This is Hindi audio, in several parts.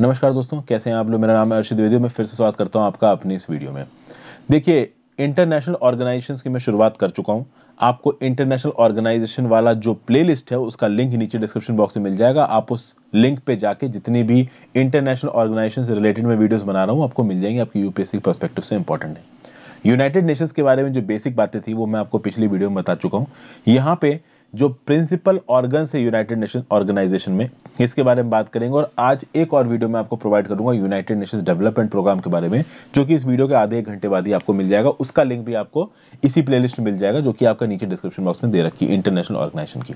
नमस्कार दोस्तों कैसे हैं आप लोग मेरा नाम है अर्षद द्विवेदी मैं फिर से स्वागत करता हूं आपका अपनी इस वीडियो में देखिए इंटरनेशनल ऑर्गेनाइजेशन की मैं शुरुआत कर चुका हूं आपको इंटरनेशनल ऑर्गेनाइजेशन वाला जो प्लेलिस्ट है उसका लिंक नीचे डिस्क्रिप्शन बॉक्स में मिल जाएगा आप उस लिंक पे जाके जितनी भी इंटरनेशनल ऑर्गेनाइजेशन से रिलेटेड मैं वीडियोज़ बना रहा हूँ आपको मिल जाएंगे आपकी यूपीएससी के परस्पेक्टिव से इंपॉर्टेंट है यूनाइटेड नेशंस के बारे में जो बेसिक बातें थी वो मैं आपको पिछली वीडियो में बता चुका हूँ यहाँ पे जो प्रिंसिपल ऑर्गन है यूनाइटेड नेशन ऑर्गेनाइजेशन में इसके बारे में बात करेंगे और आज एक और वीडियो मैं आपको प्रोवाइड करूंगा यूनाइटेड नेशन डेवलपमेंट प्रोग्राम के बारे में जो कि इस वीडियो के आधे एक घंटे बाद ही आपको मिल जाएगा उसका लिंक भी आपको इसी प्ले में मिल जाएगा जो कि आपका नीचे डिस्क्रिप्शन बॉक्स में दे रखी है इंटरनेशनल ऑर्गेनाइजेशन की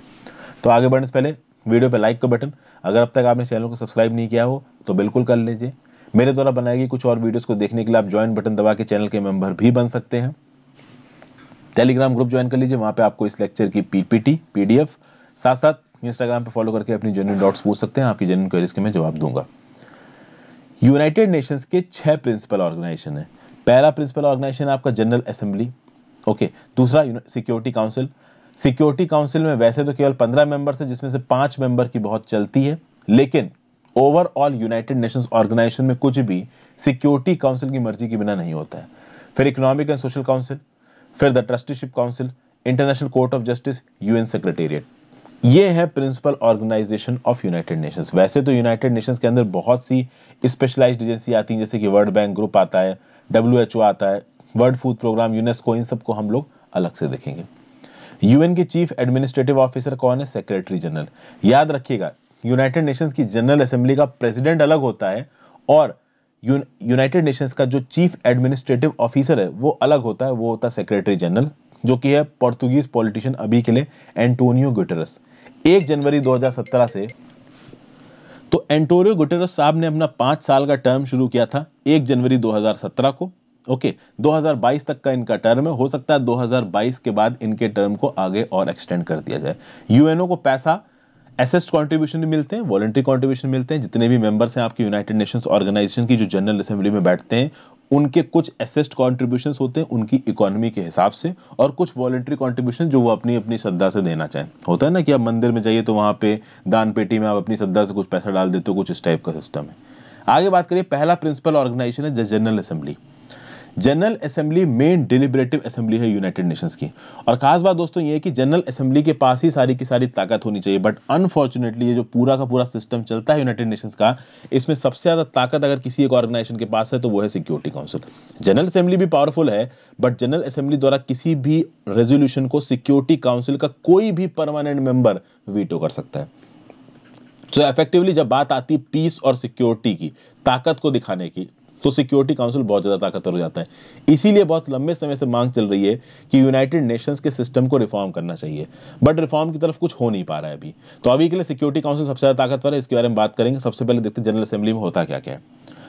तो आगे बढ़ने से पहले वीडियो पर लाइक का बटन अगर अब तक आपने चैनल को सब्सक्राइब नहीं किया हो तो बिल्कुल कर लीजिए मेरे द्वारा बनाई गई कुछ और वीडियोस को देखने के लिए आप ज्वाइन बटन दबा के चैनल के मेंबर भी बन सकते हैं टेलीग्राम ग्रुप ज्वाइन कर लीजिए वहाँ पे आपको इस लेक्चर की पीपीटी पीडीएफ साथ साथ इंस्टाग्राम पे फॉलो करके अपनी जेन्यून डॉट्स पूछ सकते हैं आपकी जेन्यून क्वेरीज के मैं जवाब दूंगा यूनाइटेड नेशंस के छह प्रिंसिपल ऑर्गेनाइजेशन है पहला प्रिंसिपल ऑर्गेनाइजेशन आपका जनरल असेंबली ओके दूसरा सिक्योरिटी काउंसिल सिक्योरिटी काउंसिल में वैसे तो केवल पंद्रह मेंबर्स है जिसमें से पांच मेंबर की बहुत चलती है लेकिन ओवरऑल यूनाइटेड नेशंस ऑर्गेनाइजेशन में कुछ भी सिक्योरिटी काउंसिल की मर्जी के बिना नहीं होता है फिर इकोनॉमिक एंड सोशल काउंसिल फिर the trusteeship council international court of justice UN secretariat ये है principal organisation of United Nations वैसे तो यूनाइटेड नेशंस के अंदर बहुत सी स्पेशलाइज्ड एजेंसी आती हैं जैसे कि वर्ल्ड बैंक ग्रुप आता है डब्ल्यू आता है वर्ल्ड फूड प्रोग्राम यूनेस्को इन सबको हम लोग अलग से देखेंगे यूएन के चीफ एडमिनिस्ट्रेटिव ऑफिसर कौन है सेक्रेटरी जनरल याद रखिएगा यूनाइटेड नेशंस की जनरल असेंबली का प्रेसिडेंट अलग होता है और यूनाइटेड नेशंस का जो चीफ एडमिनिस्ट्रेटिव ऑफिसर है वो अलग होता है वो होता है सेक्रेटरी जनरल जो कि है पोर्तुगीज पॉलिटिशियन अभी के लिए एंटोनियो गुटेरस एक जनवरी 2017 से तो एंटोनियो गुटेरस साहब ने अपना पांच साल का टर्म शुरू किया था एक जनवरी 2017 को ओके 2022 तक का इनका टर्म है हो सकता है 2022 के बाद इनके टर्म को आगे और एक्सटेंड कर दिया जाए यूएनओ को पैसा एसेस्ट कंट्रीब्यूशन भी मिलते हैं वॉलेंट्री कंट्रीब्यूशन मिलते हैं जितने भी मेंबर्स हैं आपकी यूनाइटेड नेशंस ऑर्गेनाइजेशन की जो जनरल असेंबली में बैठते हैं उनके कुछ एसेस्ट कॉन्ट्रीब्यूशन होते हैं उनकी इकोनॉमी के हिसाब से और कुछ वॉलेंट्री कॉन्ट्रीब्यूशन जो वो अपनी अपनी श्रद्धा से देना चाहें होता है ना कि आप मंदिर में जाइए तो वहाँ पे दान पेटी में आप अपनी श्रद्धा से कुछ पैसा डाल देते हो कुछ इस टाइप का सिस्टम है आगे बात करिए पहला प्रिंसिपल ऑर्गेनाइजेशन है general assembly general assembly main deliberative assembly है यूनाइटेड नेशंस की और खास बात दोस्तों ये कि जनरल असेंबली के पास ही सारी की सारी ताकत होनी चाहिए बट अनफॉर्चुनेटली ये जो पूरा का पूरा सिस्टम चलता है यूनाइटेड नेशंस का इसमें सबसे ज़्यादा ताकत अगर किसी एक ऑर्गेनाइजेशन के पास है तो वो है सिक्योरिटी काउंसिल जनरल असेंबली भी पावरफुल है बट जनरल असेंबली द्वारा किसी भी रेजोल्यूशन को सिक्योरिटी काउंसिल का कोई भी परमानेंट मेंबर वीटो कर सकता है सो so इफेक्टिवली जब बात आती पीस और सिक्योरिटी की ताकत को दिखाने की तो सिक्योरिटी काउंसिल बहुत ज़्यादा ताकतवर हो जाता है इसीलिए बहुत लंबे समय से मांग चल रही है कि यूनाइटेड नेशंस के सिस्टम को रिफॉर्म करना चाहिए बट रिफॉर्म की तरफ कुछ हो नहीं पा रहा है अभी तो अभी के लिए सिक्योरिटी काउंसिल सबसे ज़्यादा ताकतवर है इसके बारे में बात करेंगे सबसे पहले देखते हैं जनरल असेंबली में होता क्या क्या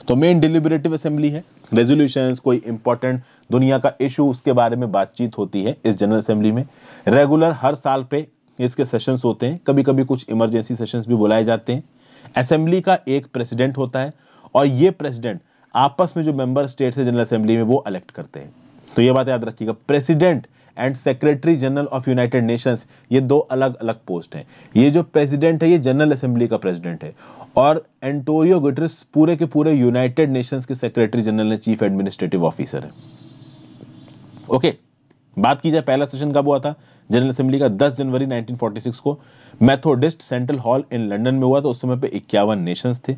तो मेन डिलिबरेटिव असेंबली है रेजोल्यूशन कोई इंपॉर्टेंट दुनिया का इशू उसके बारे में बातचीत होती है इस जनरल असेंबली में रेगुलर हर साल पे इसके सेशंस होते हैं कभी कभी कुछ इमरजेंसी सेशंस भी बुलाए जाते हैं असेंबली का एक प्रेसिडेंट होता है और ये प्रेसिडेंट आपस में जो मेंबर स्टेट है जनरल असेंबली में वो इलेक्ट करते हैं तो ये बात याद रखिएगा president and secretary general of United Nations ये दो अलग अलग पोस्ट हैं ये जो प्रेसिडेंट है ये जनरल असेंबली का प्रेसिडेंट है और एंटोरियो गुटरस पूरे के पूरे यूनाइटेड नेशंस के सेक्रेटरी जनरल ने चीफ एडमिनिस्ट्रेटिव ऑफिसर है ओके बात की जाए पहला सेशन कब हुआ था जनरल असेंबली का 10 जनवरी 1946 को Methodist central hall in London में हुआ था उस समय पे इक्यावन नेशंस थे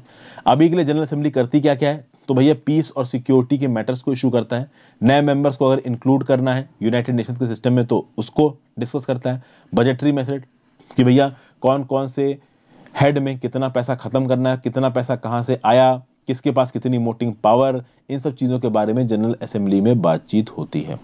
अभी के लिए जनरल असेंबली करती क्या क्या है तो भैया पीस और सिक्योरिटी के मैटर्स को इशू करता है नए मेंबर्स को अगर इंक्लूड करना है यूनाइटेड नेशंस के सिस्टम में तो उसको डिस्कस करता है बजटरी मैसेज कि भैया कौन कौन से हेड में कितना पैसा ख़त्म करना है कितना पैसा कहाँ से आया किसके पास कितनी मोटिंग पावर इन सब चीज़ों के बारे में जनरल असेंबली में बातचीत होती है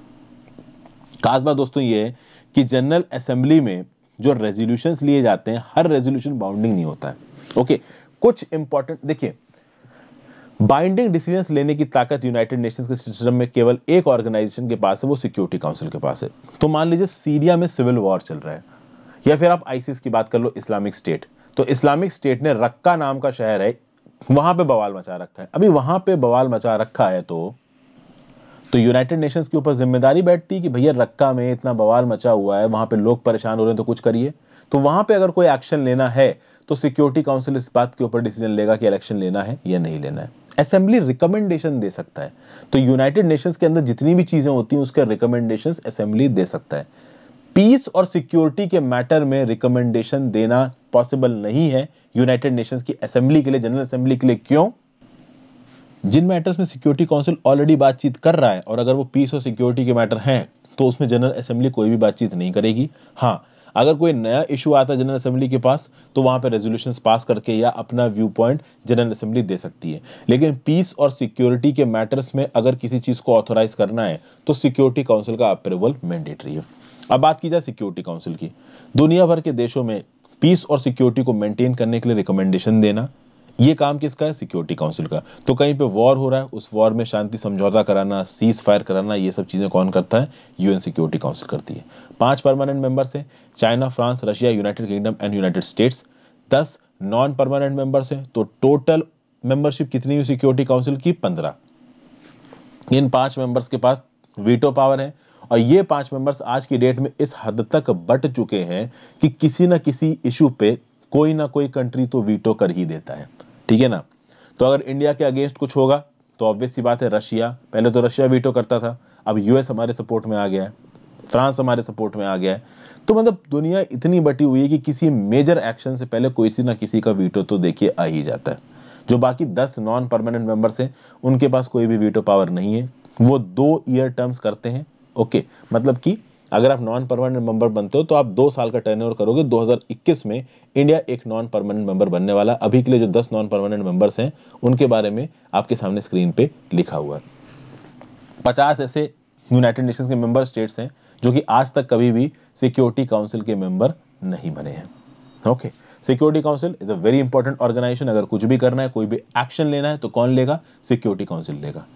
खास बात दोस्तों ये है कि जनरल असेंबली में जो रेजोल्यूशन लिए जाते हैं हर रेजोल्यूशन बाउंडिंग नहीं होता है ओके कुछ इंपॉर्टेंट देखिए बाइंडिंग डिसीजन लेने की ताकत यूनाइटेड नेशंस के सिस्टम में केवल एक ऑर्गेनाइजेशन के पास है वो सिक्योरिटी काउंसिल के पास है तो मान लीजिए सीरिया में सिविल वॉर चल रहा है या फिर आप आईसीस की बात कर लो इस्लामिक स्टेट तो इस्लामिक स्टेट ने रक्का नाम का शहर है वहां पे बवाल मचा रखा है अभी वहां पे बवाल मचा रखा है तो तो यूनाइटेड नेशंस के ऊपर जिम्मेदारी बैठती कि भैया रक्का में इतना बवाल मचा हुआ है वहां पे लोग परेशान हो रहे हैं तो कुछ करिए तो वहां पे अगर कोई एक्शन लेना है तो सिक्योरिटी काउंसिल इस बात के ऊपर डिसीजन लेगा कि इलेक्शन लेना है या नहीं लेना है असेंबली रिकमेंडेशन दे सकता है तो यूनाइटेड नेशंस के अंदर जितनी भी चीज़ें होती हैं उसके रिकमेंडेशन असेंबली दे सकता है पीस और सिक्योरिटी के मैटर में रिकमेंडेशन देना पॉसिबल नहीं है यूनाइटेड नेशंस की असेंबली के लिए जनरल असेंबली के लिए क्यों जिन मैटर्स में सिक्योरिटी काउंसिल ऑलरेडी बातचीत कर रहा है और अगर वो पीस और सिक्योरिटी के मैटर हैं तो उसमें जनरल असेंबली कोई भी बातचीत नहीं करेगी हाँ अगर कोई नया इशू आता है जनरल असेंबली के पास तो वहां पर रेजोल्यूशन पास करके या अपना व्यू पॉइंट जनरल असेंबली दे सकती है लेकिन पीस और सिक्योरिटी के मैटर्स में अगर किसी चीज़ को ऑथोराइज करना है तो सिक्योरिटी काउंसिल का अप्रूवल मैंडेटरी है अब बात की जाए सिक्योरिटी काउंसिल की दुनिया भर के देशों में पीस और सिक्योरिटी को मेंटेन करने के लिए रिकमेंडेशन देना ये काम किसका है सिक्योरिटी काउंसिल का तो कहीं पे वॉर हो रहा है उस वॉर में शांति समझौता कराना सीज फायर कराना ये सब चीज़ें कौन करता है यूएन सिक्योरिटी काउंसिल करती है पांच परमानेंट मेंबर्स हैं China France Russia United Kingdom and United States दस नॉन परमानेंट मेंबर्स हैं तो टोटल मेंबरशिप कितनी हुई सिक्योरिटी काउंसिल की पंद्रह इन पांच मेंबर्स के पास वीटो पावर है और ये पांच मेंबर्स आज की डेट में इस हद तक बट चुके हैं कि किसी ना किसी इशू पे कोई ना कोई कंट्री तो वीटो कर ही देता है ठीक है ना तो अगर इंडिया के अगेंस्ट कुछ होगा तो ऑब्वियस सी बात है रशिया पहले तो रशिया वीटो करता था अब यूएस हमारे सपोर्ट में आ गया है फ्रांस हमारे सपोर्ट में आ गया है तो मतलब दुनिया इतनी बटी हुई है कि किसी मेजर एक्शन से पहले कोई सी ना किसी का वीटो तो देखिए आ ही जाता है जो बाकी दस नॉन परमानेंट मेंबर्स हैं उनके पास कोई भी वीटो पावर नहीं है वो दो ईयर टर्म्स करते हैं ओके मतलब कि अगर आप नॉन परमानेंट मेंबर बनते हो तो आप दो साल का टर्न करोगे 2021 में इंडिया एक नॉन परमानेंट मेंबर बनने वाला अभी के लिए जो 10 नॉन परमानेंट मेंबर्स हैं उनके बारे में आपके सामने स्क्रीन पे लिखा हुआ है पचास ऐसे यूनाइटेड नेशंस के मेंबर स्टेट्स हैं जो कि आज तक कभी भी सिक्योरिटी काउंसिल के मेंबर नहीं बने हैं okay security council is a very important organisation अगर कुछ भी करना है कोई भी एक्शन लेना है तो कौन लेगा सिक्योरिटी काउंसिल लेगा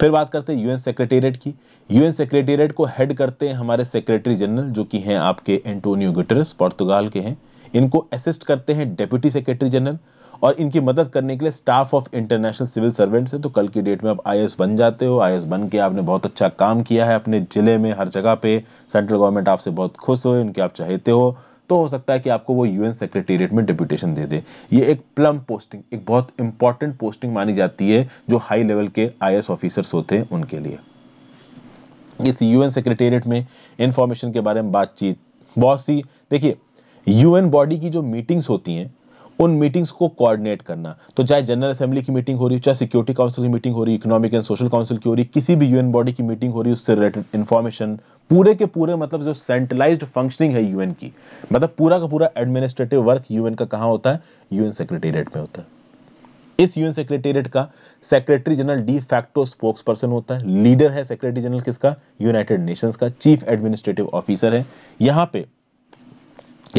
फिर बात करते हैं यूएन सेक्रेटेरिएट की यूएन सेक्रेटेरिएट को हेड करते हैं हमारे सेक्रेटरी जनरल जो कि हैं आपके एंटोनियो गुटरस पुर्तगाल के हैं इनको असिस्ट करते हैं डेप्यूटी सेक्रेटरी जनरल और इनकी मदद करने के लिए staff of international civil servants है तो कल की डेट में आप आई बन जाते हो आई बन के आपने बहुत अच्छा काम किया है अपने ज़िले में हर जगह पे सेंट्रल गवर्नमेंट आपसे बहुत खुश हो इनके आप चाहते हो तो हो सकता है कि आपको वो यूएन सेक्रेटेरिएट में डिप्यूटेशन दे दे ये एक प्लम पोस्टिंग एक बहुत इंपॉर्टेंट पोस्टिंग मानी जाती है जो हाई लेवल के आई ऑफिसर्स होते हैं उनके लिए इस यूएन सेक्रेटेरिएट में इंफॉर्मेशन के बारे में बातचीत बहुत सी देखिए यूएन बॉडी की जो मीटिंग्स होती हैं उन मीटिंग्स को कोऑर्डिनेट करना तो चाहे जनरल असेंबली की मीटिंग हो रही हो चाहे सिक्योरिटी काउंसिल की मीटिंग हो रही इकोनॉमिक एंड सोशल काउंसिल की हो रही किसी भी यूएन बॉडी की मीटिंग हो रही उससे रिलेटेड इन्फॉर्मेशन पूरे के पूरे मतलब जो सेंट्रलाइज फंक्शनिंग है यूएन की मतलब पूरा का पूरा एडमिनिस्ट्रेटिव वर्क यूएन का कहा होता है यूएन सेक्रेटेरिएट में होता है इस यूएन सेक्रेटेरिएट का secretary general de facto spokesperson होता है लीडर है सेक्रेटरी जनरल किसका यूनाइटेड नेशंस का चीफ एडमिनिस्ट्रेटिव ऑफिसर है यहां पे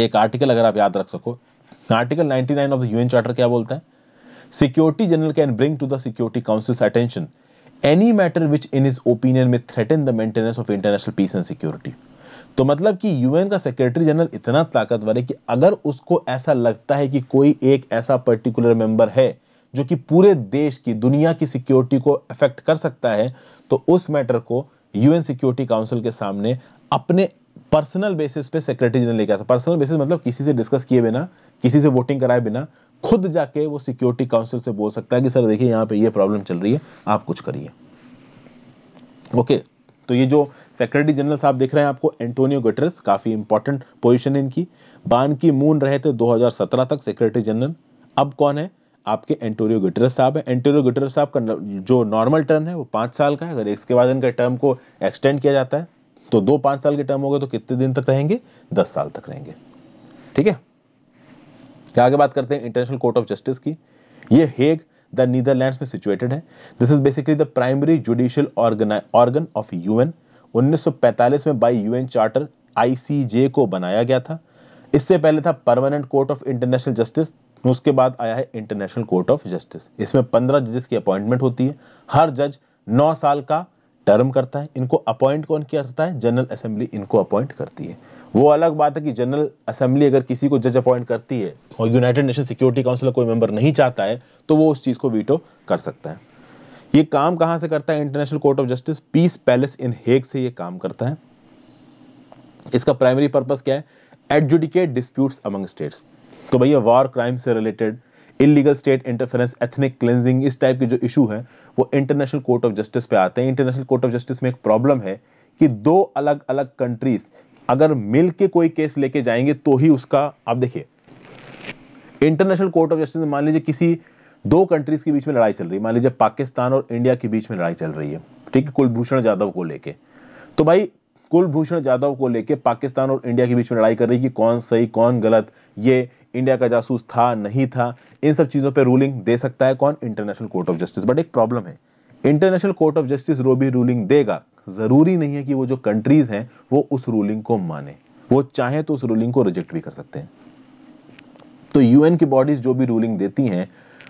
एक आर्टिकल अगर आप याद रख सको article 99 of the UN charter क्या बोलता है security general can bring to the security council's attention any matter which in is opinion may threaten the maintenance of international peace and security तो मतलब कि यूएन का सेक्रेटरी जनरल इतना ताकतवर है कि अगर उसको ऐसा लगता है कि कोई एक ऐसा पर्टिकुलर मेंबर है जो कि पूरे देश की दुनिया की सिक्योरिटी को अफेक्ट कर सकता है तो उस मैटर को यूएन सिक्योरिटी काउंसिल के सामने अपने पर्सनल बेसिस पे सेक्रेटरी जनरल लेके आता पर्सनल बेसिस मतलब किसी से डिस्कस किए बिना किसी से वोटिंग कराए बिना खुद जाके वो सिक्योरिटी काउंसिल से बोल सकता है कि सर देखिए यहाँ पे ये प्रॉब्लम चल रही है आप कुछ करिए ओके तो ये जो सेक्रेटरी जनरल साहब देख रहे हैं आपको एंटोनियो गटरस काफ़ी इंपॉर्टेंट पोजिशन है इनकी बान की मून रहे थे दो तक सेक्रेटरी जनरल अब कौन है आपके एंटोनियो गटरस साहब है एंटोनियो गटरस साहब का जो नॉर्मल टर्म है वो पांच साल का है अगर इसके बाद इनका टर्म को एक्सटेंड किया जाता है तो दो पांच साल के टर्म हो गए तो कितने दिन तक रहेंगे दस साल तक रहेंगे ठीक है आगे बात करते हैं इंटरनेशनल कोर्ट ऑफ जस्टिस की ये हेग द नीदरलैंड्स में सिचुएटेड है this is basically the primary judicial organ of UN 1945 में बाई यूएन चार्टर आईसीजे को बनाया गया था इससे पहले था permanent court of international justice उसके बाद आया है इंटरनेशनल कोर्ट ऑफ जस्टिस इसमें पंद्रह जजेस की अपॉइंटमेंट होती है हर जज नौ साल का टर्म करता है इनको अपॉइंट कौन किया करता है जनरल असेंबली इनको अपॉइंट करती है वो अलग बात है कि जनरल असेंबली अगर किसी को जज अपॉइंट करती है और यूनाइटेड नेशन सिक्योरिटी काउंसिल कोई मेंबर नहीं चाहता है तो वो उस चीज़ को वीटो कर सकता है ये काम कहाँ से करता है international court of justice peace palace in Hague से ये काम करता है इसका प्राइमरी पर्पज़ क्या है एडजुडिकेट डिस्प्यूट्स अमंग स्टेट्स तो भैया वॉर क्राइम से related illegal state interference ethnic cleansing इस टाइप के जो इशू हैं वो इंटरनेशनल कोर्ट ऑफ जस्टिस पे आते हैं इंटरनेशनल कोर्ट ऑफ जस्टिस में एक प्रॉब्लम है कि दो अलग अलग कंट्रीज अगर मिल के कोई केस लेके जाएंगे तो ही उसका आप देखिए इंटरनेशनल कोर्ट ऑफ जस्टिस मान लीजिए किसी दो कंट्रीज के बीच में लड़ाई चल रही है मान लीजिए पाकिस्तान और इंडिया के बीच में लड़ाई चल रही है ठीक है कुलभूषण जाधव को लेके तो भाई कुलभूषण जाधव को लेके पाकिस्तान और इंडिया के बीच में लड़ाई कर रही है कि कौन सही कौन गलत ये इंडिया का जासूस था नहीं था इन सब चीज़ों पर रूलिंग दे सकता है कौन international court of justice but एक प्रॉब्लम है इंटरनेशनल कोर्ट ऑफ जस्टिस रो भी रूलिंग देगा ज़रूरी नहीं है कि वो जो कंट्रीज़ हैं वो उस रूलिंग को माने वो चाहे तो उस रूलिंग को रिजेक्ट भी कर सकते हैं तो यूएन की बॉडीज जो भी रूलिंग देती हैं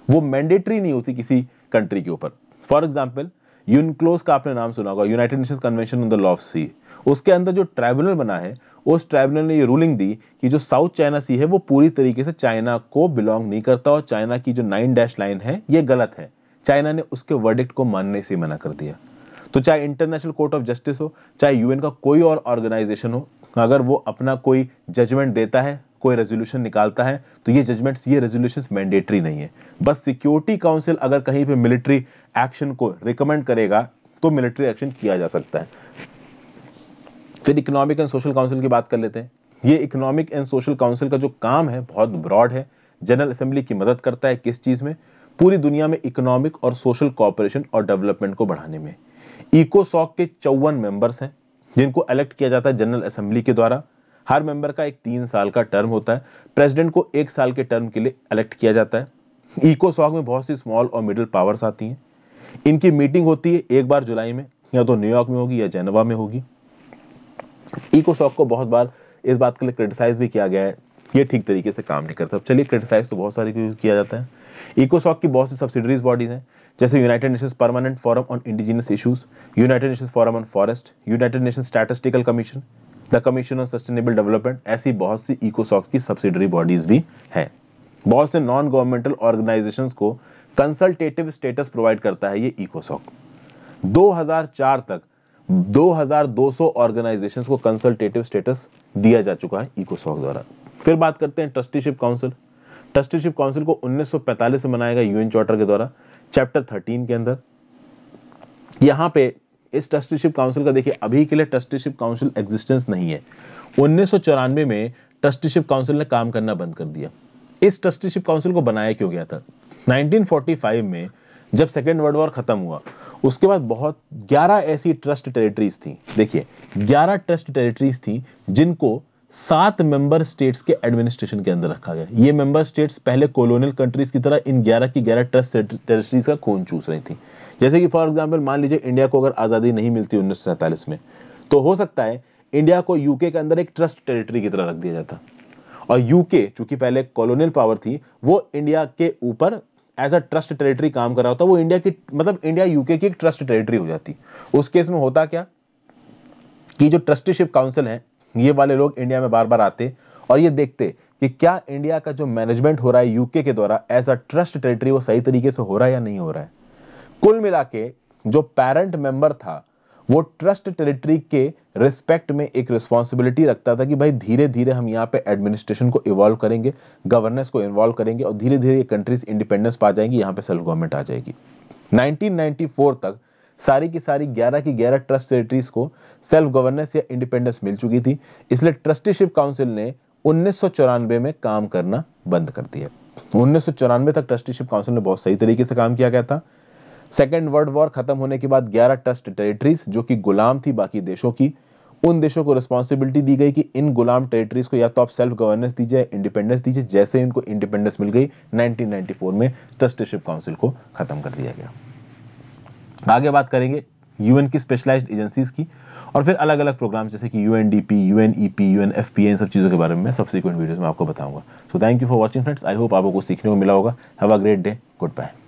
वो मैंडेटरी नहीं होती किसी कंट्री के ऊपर फॉर एग्जाम्पल यूनक्लोज का आपने नाम सुना होगा United Nations convention on the law of sea उसके अंदर जो ट्राइब्यूनल बना है उस ट्राइब्यूनल ने ये रूलिंग दी कि जो साउथ चाइना सी है वो पूरी तरीके से चाइना को बिलोंग नहीं करता और चाइना की जो नाइन डैश लाइन है ये गलत है चाइना ने उसके वर्डिक्ट को मानने से मना कर दिया तो चाहे इंटरनेशनल कोर्ट ऑफ जस्टिस हो चाहे यूएन का कोई और ऑर्गेनाइजेशन हो अगर वो अपना कोई जजमेंट देता है कोई रेजोल्यूशन निकालता है तो ये जजमेंट्स ये रेजोल्यूशन मैंडेटरी नहीं है बस सिक्योरिटी काउंसिल अगर कहीं पर मिलिट्री एक्शन को रिकमेंड करेगा तो मिलिट्री एक्शन किया जा सकता है फिर इकोनॉमिक एंड सोशल काउंसिल की बात कर लेते हैं ये इकोनॉमिक एंड सोशल काउंसिल का जो काम है बहुत ब्रॉड है जनरल असेंबली की मदद करता है किस चीज़ में पूरी दुनिया में इकोनॉमिक और सोशल कॉपरेशन और डेवलपमेंट को बढ़ाने में इकोसॉक के चौवन मेंबर्स हैं जिनको इलेक्ट किया जाता है जनरल असेंबली के द्वारा हर मेंबर का एक तीन साल का टर्म होता है प्रेसिडेंट को एक साल के टर्म के लिए इलेक्ट किया जाता है सॉक में बहुत सी स्मॉल और मिडिल पावर्स आती हैं इनकी मीटिंग होती है एक बार जुलाई में या तो न्यूयॉर्क में होगी या जेनेवा में होगी सॉक को बहुत बार इस बात के लिए क्रिटिसाइज भी किया गया है ये ठीक तरीके से काम नहीं करता चलिए क्रिटिसाइज तो बहुत सारे किया जाता है सॉक की बहुत सी सब्सिडरीज बॉडीज हैं जैसे United Nations permanent forum on indigenous issues United Nations forum on forest United Nations statistical commission the commission on sustainable development ऐसी बहुत सी इकोसॉक्स की सब्सिडरी बॉडीज भी हैं बहुत से नॉन गवर्नमेंटल ऑर्गेनाइजेशंस को कंसल्टेटिव स्टेटस प्रोवाइड करता है ये इकोसॉक 2004 तक 2200 ऑर्गेनाइजेशंस को कंसल्टेटिव स्टेटस दिया जा चुका है इकोसॉक द्वारा फिर बात करते हैं ट्रस्टीशिप काउंसिल ट्रस्टीशिप काउंसिल को 1945 में बनाया गया यूएन चार्टर के द्वारा चैप्टर 13 के अंदर यहाँ पे इस ट्रस्टीशिप काउंसिल का देखिए अभी के लिए ट्रस्टीशिप काउंसिल एग्जिस्टेंस नहीं है उन्नीस में ट्रस्टीशिप काउंसिल ने काम करना बंद कर दिया इस ट्रस्टीशिप काउंसिल को बनाया क्यों गया था 1945 में जब सेकेंड वर्ल्ड वॉर खत्म हुआ उसके बाद बहुत 11 ऐसी ट्रस्ट टेरिटरीज थी देखिए 11 ट्रस्ट टेरिटरीज थी जिनको सात मेंबर स्टेट्स के एडमिनिस्ट्रेशन के अंदर रखा गया ये मेंबर स्टेट्स पहले कॉलोनियल कंट्रीज की तरह इन ग्यारह की ग्यारह ट्रस्ट टेरिटरीज का खून चूस रही थी जैसे कि फॉर एग्जांपल मान लीजिए इंडिया को अगर आज़ादी नहीं मिलती उन्नीस में तो हो सकता है इंडिया को यूके के अंदर एक ट्रस्ट टेरिटरी की तरह रख दिया जाता और यूके चूंकि पहले कॉलोनियल पावर थी वो इंडिया के ऊपर एज अ ट्रस्ट टेरिटरी काम कर रहा होता वो इंडिया की मतलब इंडिया यूके की एक ट्रस्ट टेरिटरी हो जाती उस केस में होता क्या कि जो ट्रस्टीशिप काउंसिल है ये वाले लोग इंडिया में बार बार आते और ये देखते कि क्या इंडिया का जो मैनेजमेंट हो रहा है यूके के द्वारा एज अ ट्रस्ट टेरिटरी वो सही तरीके से हो रहा है या नहीं हो रहा है कुल मिला के जो पेरेंट मेंबर था वो ट्रस्ट टेरिटरी के रिस्पेक्ट में एक रिस्पॉन्सिबिलिटी रखता था कि भाई धीरे धीरे हम यहाँ पे एडमिनिस्ट्रेशन को इवॉल्व करेंगे गवर्नेंस को इन्वॉल्व करेंगे और धीरे धीरे ये कंट्रीज इंडिपेंडेंस पा जाएंगी यहाँ पे सेल्फ गवर्नमेंट आ जाएगी 1994 तक सारी की सारी 11 की 11 ट्रस्ट टेरिटरीज को सेल्फ गवर्नेंस या इंडिपेंडेंस मिल चुकी थी इसलिए ट्रस्टीशिप काउंसिल ने उन्नीस में काम करना बंद कर दिया उन्नीस तक ट्रस्टीशिप काउंसिल ने बहुत सही तरीके से काम किया गया था सेकेंड वर्ल्ड वॉर खत्म होने के बाद 11 ट्रस्ट टेरिटरीज जो कि गुलाम थी बाकी देशों की उन देशों को रिस्पॉन्सिबिलिटी दी गई कि इन गुलाम टेरिटरीज को या तो आप सेल्फ गवर्नेंस दीजिए इंडिपेंडेंस दीजिए जैसे इनको इंडिपेंडेंस मिल गई 1994 में ट्रस्टीशिप काउंसिल को खत्म कर दिया गया आगे बात करेंगे यूएन की स्पेशलाइज्ड एजेंसीज की और फिर अलग अलग प्रोग्राम्स जैसे कि U N D P U N E P U N F P इन सब चीज़ों के बारे में सब्सिक्वेंट वीडियोज़ में आपको बताऊंगा so thank you for watching friends I hope आपको सीखने को मिला होगा have a great day good bye